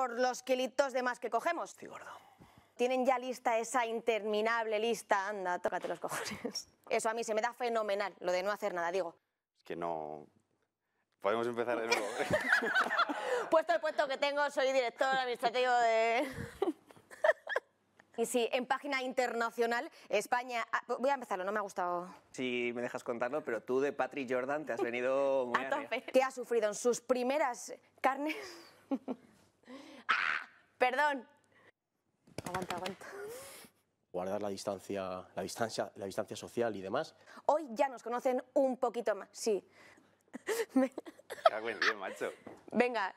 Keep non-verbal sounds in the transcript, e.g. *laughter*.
por los kilitos de más que cogemos. Estoy gordo. Tienen ya lista esa interminable lista, anda, tócate los cojones. Eso a mí se me da fenomenal, lo de no hacer nada, digo. Es que no... Podemos empezar de nuevo. *laughs* puesto el puesto que tengo, soy director administrativo de... *laughs* Y sí, en página internacional, España... Ah, voy a empezarlo, no me ha gustado. Si me dejas contarlo, pero tú de Patrick Jordan te has venido muy a tope. ¿Qué ha sufrido en sus primeras carnes? *laughs* Perdón. Aguanta, aguanta. Guardar la distancia, la distancia, la distancia social y demás. Hoy ya nos conocen un poquito más, sí. Está bien, macho. Venga,